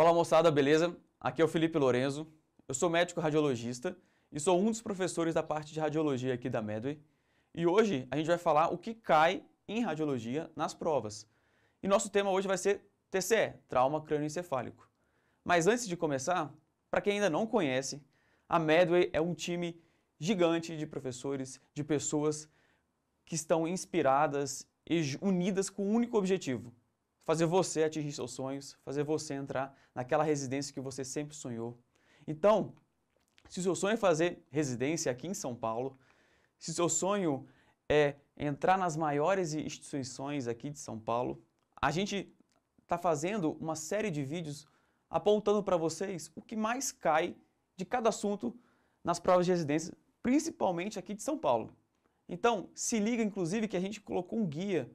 Fala moçada, beleza? Aqui é o Felipe Lorenzo, eu sou médico radiologista e sou um dos professores da parte de radiologia aqui da Medway. E hoje a gente vai falar o que cai em radiologia nas provas. E nosso tema hoje vai ser TCE, trauma crânioencefálico. Mas antes de começar, para quem ainda não conhece, a Medway é um time gigante de professores, de pessoas que estão inspiradas e unidas com um único objetivo, fazer você atingir seus sonhos, fazer você entrar naquela residência que você sempre sonhou. Então, se o seu sonho é fazer residência aqui em São Paulo, se o seu sonho é entrar nas maiores instituições aqui de São Paulo, a gente está fazendo uma série de vídeos apontando para vocês o que mais cai de cada assunto nas provas de residência, principalmente aqui de São Paulo. Então, se liga, inclusive, que a gente colocou um guia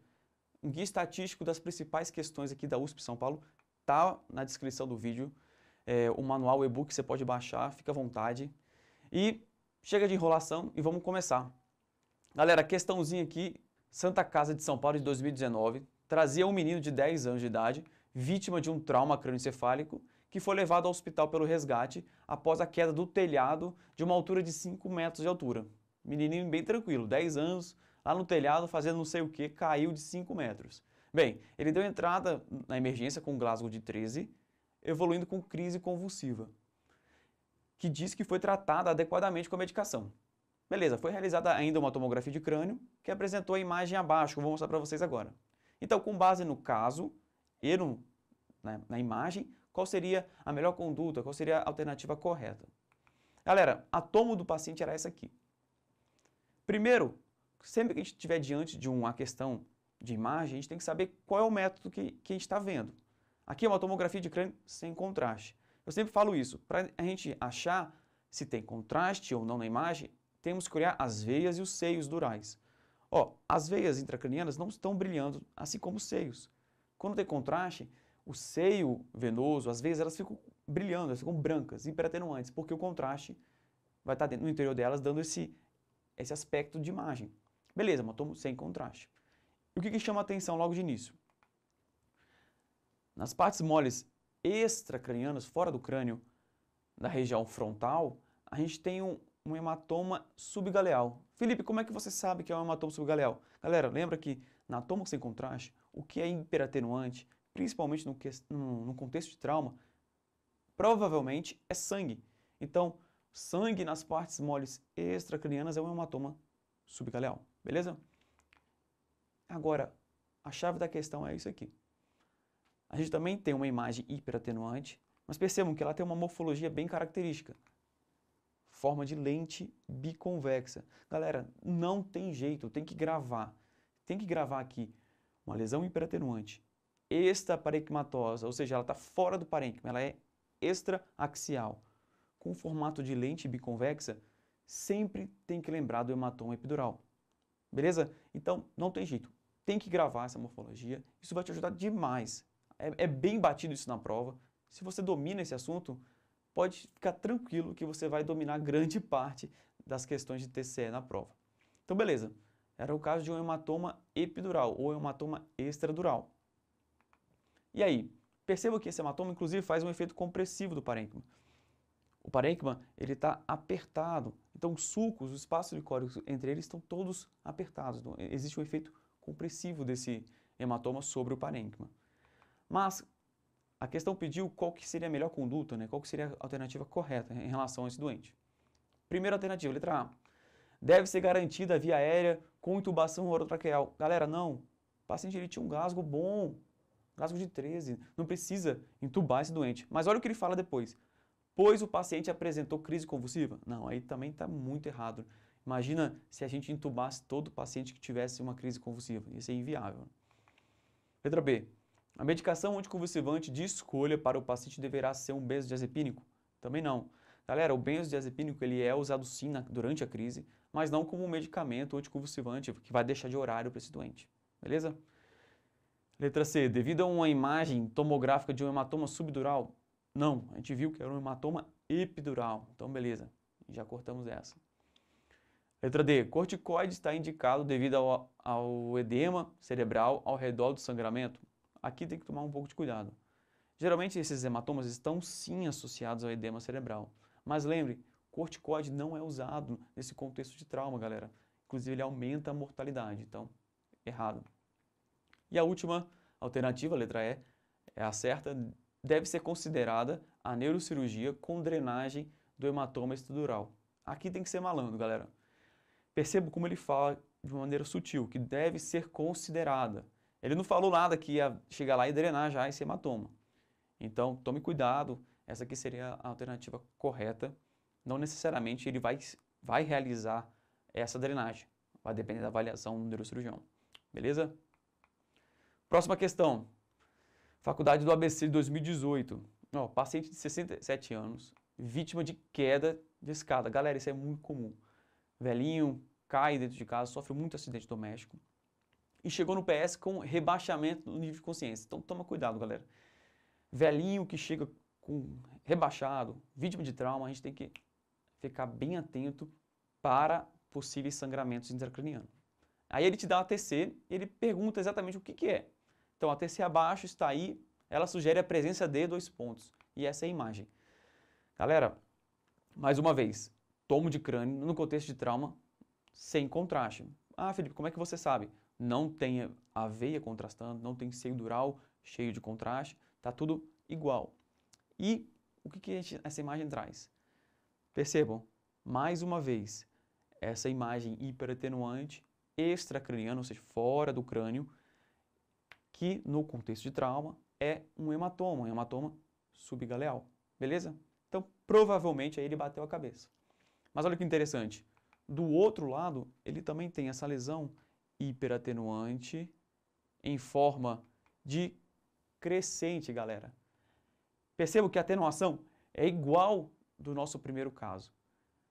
um guia estatístico das principais questões aqui da USP São Paulo. está na descrição do vídeo. É, o manual, o e-book, você pode baixar, fica à vontade. E chega de enrolação e vamos começar. Galera, questãozinha aqui, Santa Casa de São Paulo de 2019, trazia um menino de 10 anos de idade, vítima de um trauma crânioencefálico, que foi levado ao hospital pelo resgate após a queda do telhado de uma altura de 5 metros de altura. Menininho bem tranquilo, 10 anos, lá no telhado fazendo não sei o que, caiu de 5 metros. Bem, ele deu entrada na emergência com Glasgow de 13, evoluindo com crise convulsiva, que diz que foi tratada adequadamente com a medicação. Beleza, foi realizada ainda uma tomografia de crânio, que apresentou a imagem abaixo, que eu vou mostrar para vocês agora. Então, com base no caso e no, né, na imagem, qual seria a melhor conduta, qual seria a alternativa correta? Galera, a tomo do paciente era essa aqui. Primeiro, sempre que a gente estiver diante de uma questão de imagem, a gente tem que saber qual é o método que, que a gente está vendo. Aqui é uma tomografia de crânio sem contraste. Eu sempre falo isso, para a gente achar se tem contraste ou não na imagem, temos que olhar as veias e os seios durais. Ó, as veias intracranianas não estão brilhando, assim como os seios. Quando tem contraste, o seio venoso, as veias elas ficam brilhando, elas ficam brancas, hiperatenuantes, porque o contraste vai estar tá dentro, no interior delas dando esse, esse aspecto de imagem. Beleza, hematoma sem contraste. E o que, que chama atenção logo de início? Nas partes moles extracranianas, fora do crânio, da região frontal, a gente tem um, um hematoma subgaleal. Felipe, como é que você sabe que é um hematoma subgaleal? Galera, lembra que na toma sem contraste, o que é hiperatenuante, principalmente no, que, no, no contexto de trauma, provavelmente é sangue. Então, sangue nas partes moles extracranianas é um hematoma subgaleal. Beleza? Agora, a chave da questão é isso aqui. A gente também tem uma imagem hiperatenuante, mas percebam que ela tem uma morfologia bem característica. Forma de lente biconvexa. Galera, não tem jeito, tem que gravar. Tem que gravar aqui uma lesão hiperatenuante extraparenquimatosa, ou seja, ela está fora do parênquima, ela é extra axial Com formato de lente biconvexa, sempre tem que lembrar do hematoma epidural. Beleza? Então, não tem jeito. Tem que gravar essa morfologia. Isso vai te ajudar demais. É, é bem batido isso na prova. Se você domina esse assunto, pode ficar tranquilo que você vai dominar grande parte das questões de TCE na prova. Então, beleza. Era o caso de um hematoma epidural ou hematoma extradural. E aí? Perceba que esse hematoma, inclusive, faz um efeito compressivo do parênquima. O parênquima ele está apertado, então os sulcos, os espaços licóricos entre eles estão todos apertados. Então, existe um efeito compressivo desse hematoma sobre o parênquima. Mas a questão pediu qual que seria a melhor conduta, né? qual que seria a alternativa correta em relação a esse doente. Primeira alternativa, letra A. Deve ser garantida a via aérea com intubação orotraqueal. Galera, não. O paciente ele tinha um gasgo bom, gasgo de 13. Não precisa intubar esse doente. Mas olha o que ele fala depois pois o paciente apresentou crise convulsiva? Não, aí também está muito errado. Imagina se a gente intubasse todo paciente que tivesse uma crise convulsiva. Isso é inviável. Letra B. A medicação anticonvulsivante de escolha para o paciente deverá ser um benzodiazepínico? Também não. Galera, o benzodiazepínico ele é usado sim na, durante a crise, mas não como um medicamento anticonvulsivante que vai deixar de horário para esse doente. Beleza? Letra C. Devido a uma imagem tomográfica de um hematoma subdural, não, a gente viu que era um hematoma epidural. Então, beleza, já cortamos essa. Letra D. Corticoide está indicado devido ao, ao edema cerebral ao redor do sangramento. Aqui tem que tomar um pouco de cuidado. Geralmente esses hematomas estão sim associados ao edema cerebral. Mas lembre, corticoide não é usado nesse contexto de trauma, galera. Inclusive ele aumenta a mortalidade, então errado. E a última alternativa, letra E, é a certa, deve ser considerada a neurocirurgia com drenagem do hematoma estrutural. Aqui tem que ser malandro, galera. Perceba como ele fala de uma maneira sutil, que deve ser considerada. Ele não falou nada que ia chegar lá e drenar já esse hematoma. Então, tome cuidado, essa aqui seria a alternativa correta. Não necessariamente ele vai, vai realizar essa drenagem. Vai depender da avaliação do neurocirurgião. Beleza? Próxima questão. Faculdade do ABC de 2018. Ó, paciente de 67 anos, vítima de queda de escada. Galera, isso é muito comum. Velhinho cai dentro de casa, sofre muito acidente doméstico e chegou no PS com rebaixamento no nível de consciência. Então toma cuidado, galera. Velhinho que chega com rebaixado, vítima de trauma, a gente tem que ficar bem atento para possíveis sangramentos intracranianos. Aí ele te dá a TC, ele pergunta exatamente o que, que é. Então a TC abaixo está aí, ela sugere a presença de dois pontos. E essa é a imagem. Galera, mais uma vez, tomo de crânio no contexto de trauma sem contraste. Ah, Felipe, como é que você sabe? Não tem a veia contrastando, não tem seio dural cheio de contraste, tá tudo igual. E o que, que gente, essa imagem traz? Percebam, mais uma vez, essa imagem hiperatenuante extracraniana, ou seja, fora do crânio, que no contexto de trauma é um hematoma, um hematoma subgaleal, beleza? Então, provavelmente aí ele bateu a cabeça. Mas olha que interessante, do outro lado, ele também tem essa lesão hiperatenuante em forma de crescente, galera. Percebo que a atenuação é igual do nosso primeiro caso.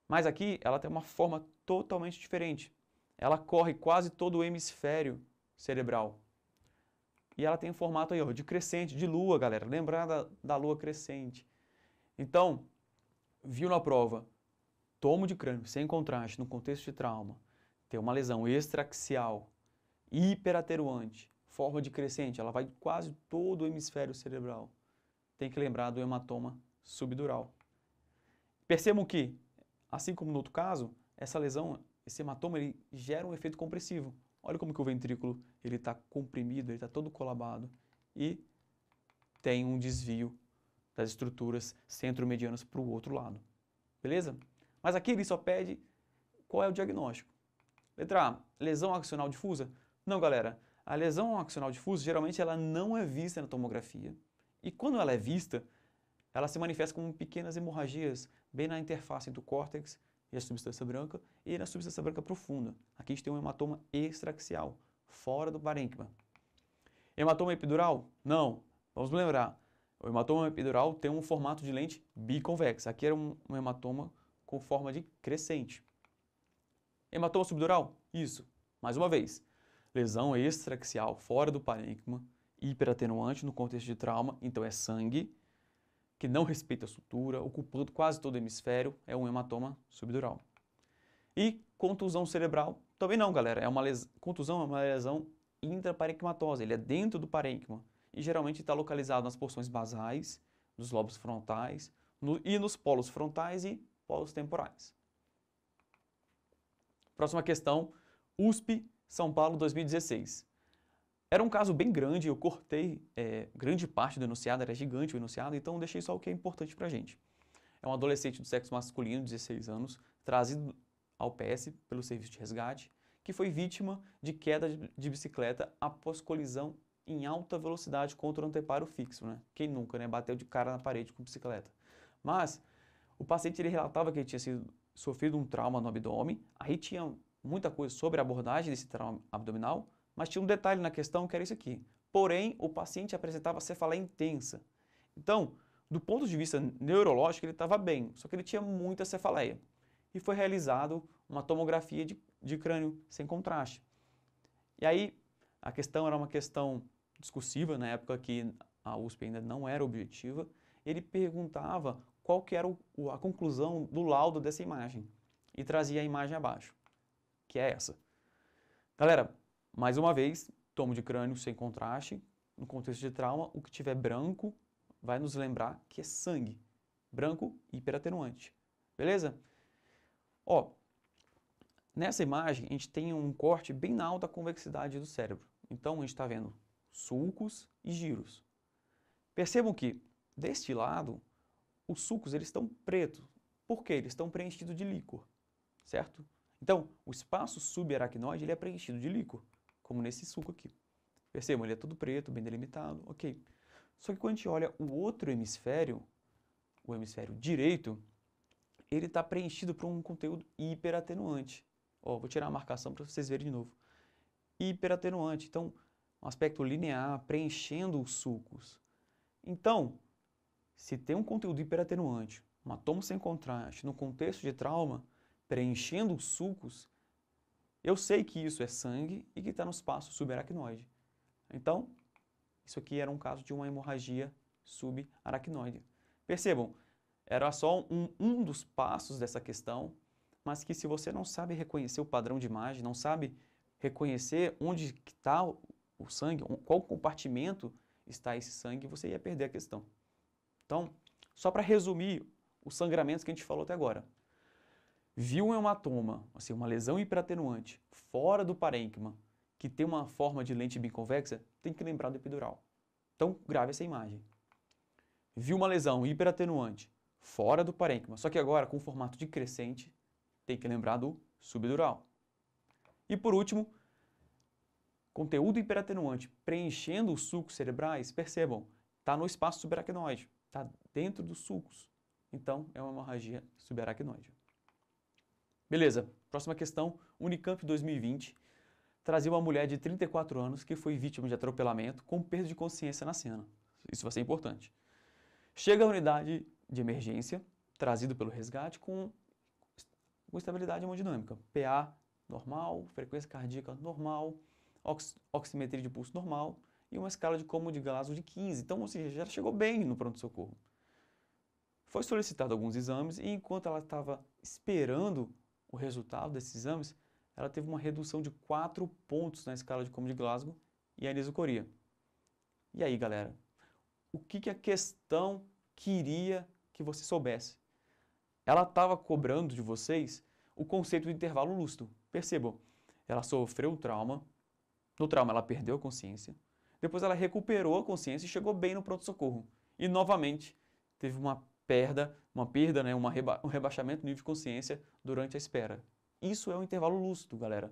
Mas aqui ela tem uma forma totalmente diferente. Ela corre quase todo o hemisfério cerebral. E ela tem um formato aí, ó, de crescente, de lua, galera. Lembrar da, lua crescente. Então, viu na prova, tomo de crânio sem contraste no contexto de trauma, ter uma lesão extraxial, hiperateruante, forma de crescente, ela vai quase todo o hemisfério cerebral. Tem que lembrar do hematoma subdural. Percebam que, assim como no outro caso, essa lesão, esse hematoma, ele gera um efeito compressivo. Olha como que o ventrículo ele está comprimido, ele está todo colabado e tem um desvio das estruturas centro-medianas para o outro lado. Beleza? Mas aqui ele só pede qual é o diagnóstico. Letra A, lesão axonal difusa? Não, galera. A lesão axonal difusa, geralmente, ela não é vista na tomografia. E quando ela é vista, ela se manifesta como pequenas hemorragias, bem na interface do córtex e a substância branca, e na substância branca profunda. Aqui a gente tem um hematoma extraxial, fora do parênquima. Hematoma epidural? Não. Vamos lembrar, o hematoma epidural tem um formato de lente biconvexa. Aqui era um, um hematoma com forma de crescente. Hematoma subdural? Isso. Mais uma vez, lesão extraxial fora do parênquima, hiperatenuante no contexto de trauma, então é sangue que não respeita a sutura, ocupando quase todo o hemisfério, é um hematoma subdural. E contusão cerebral, também não, galera. É uma les... Contusão é uma lesão intraparenquimatosa, ele é dentro do parênquima e geralmente está localizado nas porções basais, nos lobos frontais no... e nos polos frontais e polos temporais. Próxima questão, USP, São Paulo 2016. Era um caso bem grande, eu cortei é, grande parte do enunciado, era gigante o enunciado, então deixei só o que é importante pra gente. É um adolescente do sexo masculino, 16 anos, trazido ao PS pelo serviço de resgate, que foi vítima de queda de bicicleta após colisão em alta velocidade contra o anteparo fixo, né? Quem nunca, né? Bateu de cara na parede com bicicleta. Mas o paciente ele relatava que ele tinha sido, sofrido um trauma no abdômen, aí tinha muita coisa sobre a abordagem desse trauma abdominal, mas tinha um detalhe na questão que era isso aqui. Porém, o paciente apresentava cefaleia intensa. Então, do ponto de vista neurológico, ele estava bem, só que ele tinha muita cefaleia. E foi realizado uma tomografia de, de crânio sem contraste. E aí, a questão era uma questão discursiva, na época que a USP ainda não era objetiva. Ele perguntava qual que era o, a conclusão do laudo dessa imagem e trazia a imagem abaixo, que é essa. Galera, mais uma vez, tomo de crânio sem contraste, no contexto de trauma, o que tiver branco vai nos lembrar que é sangue. Branco hiperatenuante. Beleza? Ó, nessa imagem a gente tem um corte bem na alta convexidade do cérebro. Então a gente está vendo sulcos e giros. Percebam que deste lado os sulcos eles estão pretos, porque eles estão preenchidos de líquor, certo? Então o espaço subaracnoide ele é preenchido de líquor como nesse suco aqui. Percebam, ele é todo preto, bem delimitado, ok. Só que quando a gente olha o outro hemisfério, o hemisfério direito, ele está preenchido por um conteúdo hiperatenuante. Ó, vou tirar a marcação para vocês verem de novo. Hiperatenuante, então, um aspecto linear, preenchendo os sucos. Então, se tem um conteúdo hiperatenuante, um atomo sem contraste, no contexto de trauma, preenchendo os sucos eu sei que isso é sangue e que está no espaço subaracnoide. Então, isso aqui era um caso de uma hemorragia subaracnoide. Percebam, era só um, um dos passos dessa questão, mas que se você não sabe reconhecer o padrão de imagem, não sabe reconhecer onde está o sangue, qual compartimento está esse sangue, você ia perder a questão. Então, só para resumir os sangramentos que a gente falou até agora viu um hematoma, seja, assim, uma lesão hiperatenuante, fora do parênquima, que tem uma forma de lente biconvexa, tem que lembrar do epidural. Então, grave essa imagem. Viu uma lesão hiperatenuante, fora do parênquima, só que agora com formato de crescente, tem que lembrar do subdural. E por último, conteúdo hiperatenuante preenchendo os sulcos cerebrais, percebam, está no espaço subaracnoide, está dentro dos sulcos. Então, é uma hemorragia subaracnoide. Beleza, próxima questão, Unicamp 2020 trazia uma mulher de 34 anos que foi vítima de atropelamento com perda de consciência na cena. Isso vai ser importante. Chega à unidade de emergência, trazido pelo resgate, com, com estabilidade hemodinâmica. PA normal, frequência cardíaca normal, ox, oximetria de pulso normal e uma escala de como de Glasgow de 15. Então, ou seja, já chegou bem no pronto-socorro. Foi solicitado alguns exames e enquanto ela estava esperando o resultado desses exames, ela teve uma redução de 4 pontos na escala de Coma de Glasgow e a anisocoria. E aí, galera, o que, que a questão queria que você soubesse? Ela estava cobrando de vocês o conceito de intervalo lúcido. Percebam, ela sofreu um trauma, no trauma ela perdeu a consciência, depois ela recuperou a consciência e chegou bem no pronto-socorro. E novamente teve uma perda, uma perda, né, uma reba um rebaixamento do nível de consciência durante a espera. Isso é um intervalo lúcido, galera.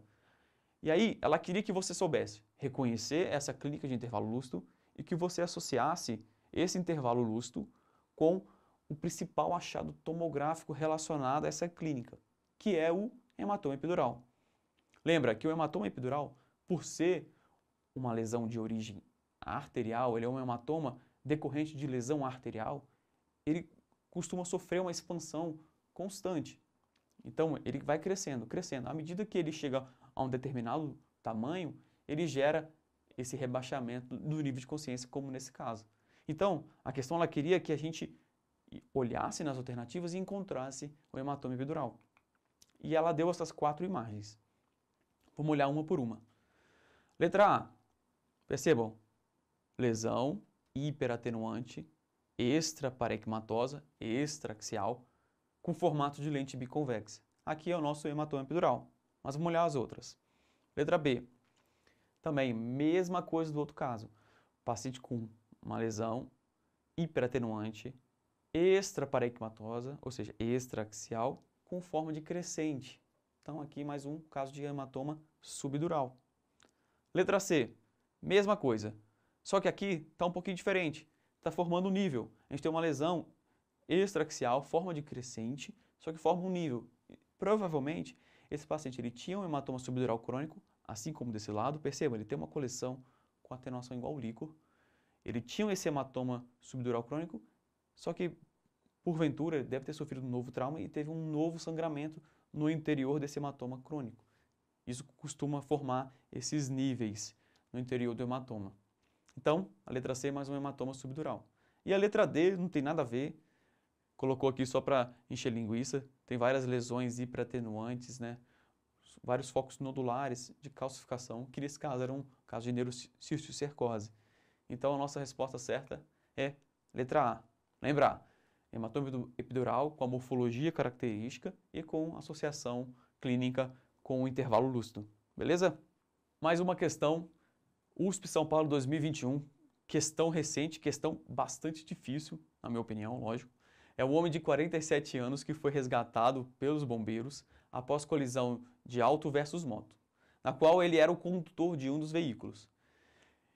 E aí, ela queria que você soubesse reconhecer essa clínica de intervalo lúcido e que você associasse esse intervalo lúcido com o principal achado tomográfico relacionado a essa clínica, que é o hematoma epidural. Lembra que o hematoma epidural, por ser uma lesão de origem arterial, ele é um hematoma decorrente de lesão arterial, ele costuma sofrer uma expansão constante. Então ele vai crescendo, crescendo. À medida que ele chega a um determinado tamanho, ele gera esse rebaixamento do nível de consciência, como nesse caso. Então, a questão ela queria que a gente olhasse nas alternativas e encontrasse o hematoma epidural. E ela deu essas quatro imagens. Vamos olhar uma por uma. Letra A. Percebam. Lesão hiperatenuante, extraparenquimatosa, extraxial com formato de lente biconvexa. Aqui é o nosso hematoma epidural, mas vamos olhar as outras. Letra B, também mesma coisa do outro caso. Paciente com uma lesão hiperatenuante, extraparenquimatosa, ou seja, extraaxial, com forma de crescente. Então aqui mais um caso de hematoma subdural. Letra C, mesma coisa. Só que aqui está um pouquinho diferente. Está formando um nível. A gente tem uma lesão extraxial, forma de crescente, só que forma um nível. Provavelmente, esse paciente ele tinha um hematoma subdural crônico, assim como desse lado. perceba ele tem uma coleção com atenuação igual ao líquor. Ele tinha esse hematoma subdural crônico, só que, porventura, ele deve ter sofrido um novo trauma e teve um novo sangramento no interior desse hematoma crônico. Isso costuma formar esses níveis no interior do hematoma. Então, a letra C é mais um hematoma subdural. E a letra D não tem nada a ver, colocou aqui só para encher linguiça, tem várias lesões hiperatenuantes, né? vários focos nodulares de calcificação, que nesse caso era um caso de neurocisticercose. Então a nossa resposta certa é letra A. Lembrar, hematoma epidural com a morfologia característica e com associação clínica com o intervalo lúcido. Beleza? Mais uma questão, USP São Paulo 2021, questão recente, questão bastante difícil, na minha opinião, lógico é o homem de 47 anos que foi resgatado pelos bombeiros após colisão de auto versus moto, na qual ele era o condutor de um dos veículos.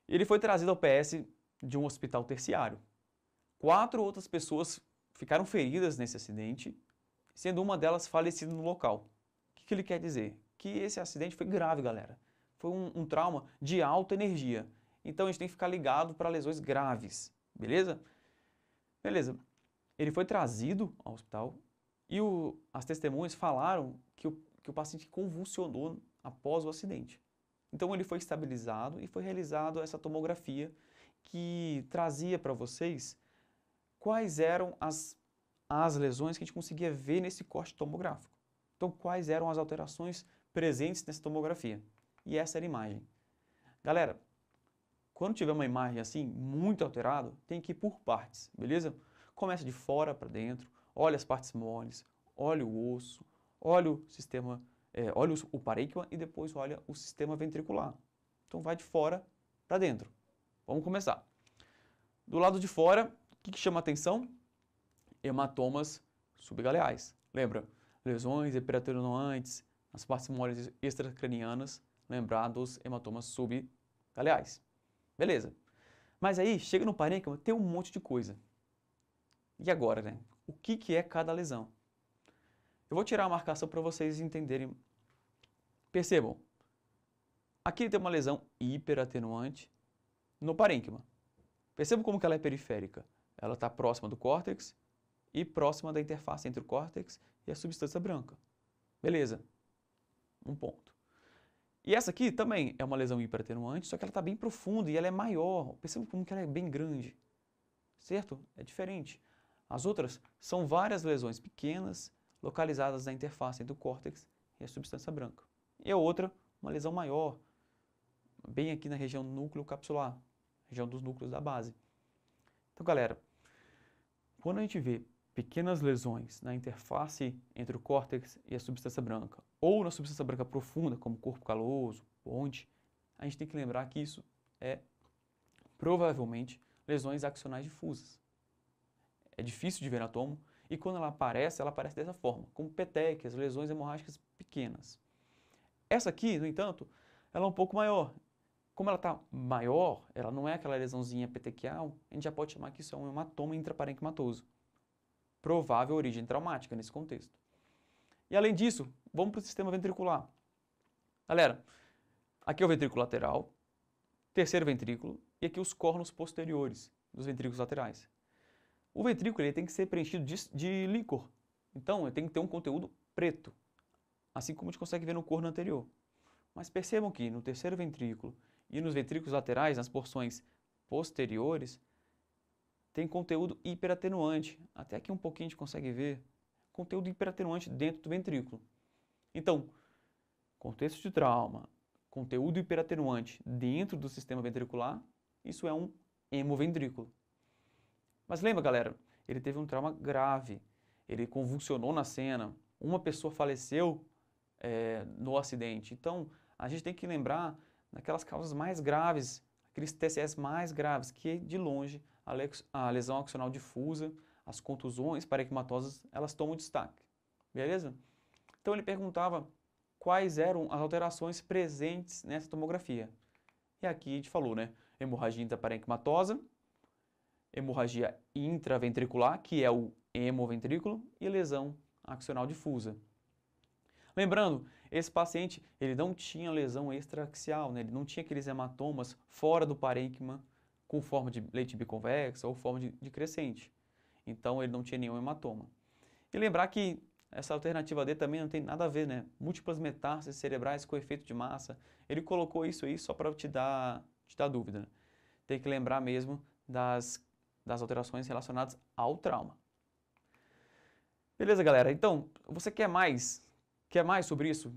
Ele foi trazido ao PS de um hospital terciário. Quatro outras pessoas ficaram feridas nesse acidente, sendo uma delas falecida no local. O que, ele quer dizer? Que esse acidente foi grave, galera. Foi um, um trauma de alta energia. Então a gente tem que ficar ligado para lesões graves, beleza? Beleza. Ele foi trazido ao hospital e o, as testemunhas falaram que o, que o paciente convulsionou após o acidente. Então ele foi estabilizado e foi realizado essa tomografia que trazia para vocês quais eram as, as lesões que a gente conseguia ver nesse corte tomográfico. Então quais eram as alterações presentes nessa tomografia. E essa era a imagem. Galera, quando tiver uma imagem assim, muito alterada, tem que ir por partes, beleza? Começa de fora para dentro, olha as partes moles, olha o osso, olha o sistema, é, olha o parênquima e depois olha o sistema ventricular. Então vai de fora para dentro. Vamos começar. Do lado de fora, o que, que chama atenção? Hematomas subgaleais. Lembra? Lesões heperaterinoantes, nas partes moles extracranianas, lembrar dos hematomas subgaleais. Beleza. Mas aí, chega no parênquima, tem um monte de coisa. E agora, né? O que, que é cada lesão? Eu vou tirar a marcação para vocês entenderem. Percebam, aqui tem uma lesão hiperatenuante no parênquima. Percebam como que ela é periférica. Ela está próxima do córtex e próxima da interface entre o córtex e a substância branca. Beleza, um ponto. E essa aqui também é uma lesão hiperatenuante, só que ela está bem profunda e ela é maior. Percebam como que ela é bem grande. Certo? É diferente. As outras são várias lesões pequenas localizadas na interface entre o córtex e a substância branca. E a outra, uma lesão maior, bem aqui na região núcleo capsular, região dos núcleos da base. Então, galera, quando a gente vê pequenas lesões na interface entre o córtex e a substância branca, ou na substância branca profunda, como corpo caloso, ponte, a gente tem que lembrar que isso é provavelmente lesões axonais difusas é difícil de ver na tomo, e quando ela aparece, ela aparece dessa forma, com petequias, lesões hemorrágicas pequenas. Essa aqui, no entanto, ela é um pouco maior. Como ela está maior, ela não é aquela lesãozinha petequial, a gente já pode chamar que isso é um hematoma intraparenquimatoso. Provável origem traumática nesse contexto. E além disso, vamos para o sistema ventricular. Galera, aqui é o ventrículo lateral, terceiro ventrículo e aqui os cornos posteriores dos ventrículos laterais. O ventrículo ele tem que ser preenchido de, de líquor, então ele tem que ter um conteúdo preto, assim como a gente consegue ver no corno anterior. Mas percebam que no terceiro ventrículo e nos ventrículos laterais, nas porções posteriores, tem conteúdo hiperatenuante. Até aqui um pouquinho a gente consegue ver conteúdo hiperatenuante dentro do ventrículo. Então, contexto de trauma, conteúdo hiperatenuante dentro do sistema ventricular, isso é um hemoventrículo. Mas lembra, galera, ele teve um trauma grave, ele convulsionou na cena, uma pessoa faleceu é, no acidente. Então, a gente tem que lembrar daquelas causas mais graves, aqueles TCS mais graves, que de longe a, a lesão axonal difusa, as contusões parequimatosas, elas tomam destaque. Beleza? Então, ele perguntava quais eram as alterações presentes nessa tomografia. E aqui a gente falou, né? Hemorragia intraparenquimatosa, hemorragia intraventricular, que é o hemoventrículo, e lesão axonal difusa. Lembrando, esse paciente ele não tinha lesão extraaxial, né? ele não tinha aqueles hematomas fora do parênquima com forma de leite biconvexa ou forma de, de crescente. Então ele não tinha nenhum hematoma. E lembrar que essa alternativa D também não tem nada a ver, né? Múltiplas metástases cerebrais com efeito de massa. Ele colocou isso aí só para te dar, te dar dúvida. Né? Tem que lembrar mesmo das das alterações relacionadas ao trauma. Beleza, galera? Então, você quer mais? Quer mais sobre isso?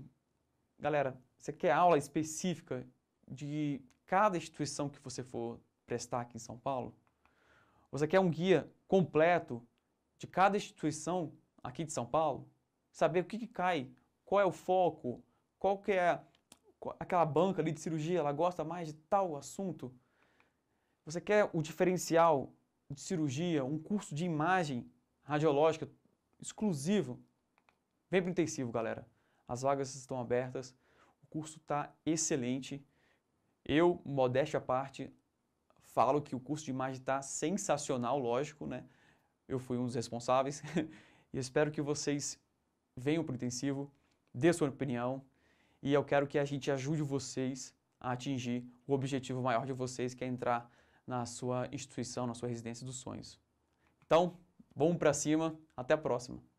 Galera, você quer aula específica de cada instituição que você for prestar aqui em São Paulo? Você quer um guia completo de cada instituição aqui de São Paulo? Saber o que, que cai, qual é o foco, qual que é aquela banca ali de cirurgia, ela gosta mais de tal assunto? Você quer o diferencial de cirurgia, um curso de imagem radiológica exclusivo, vem para o intensivo, galera. As vagas estão abertas, o curso está excelente. Eu, modéstia à parte, falo que o curso de imagem está sensacional, lógico, né? Eu fui um dos responsáveis e espero que vocês venham para o intensivo, dê sua opinião e eu quero que a gente ajude vocês a atingir o objetivo maior de vocês, que é entrar na sua instituição, na sua residência dos sonhos. Então, bom para cima, até a próxima!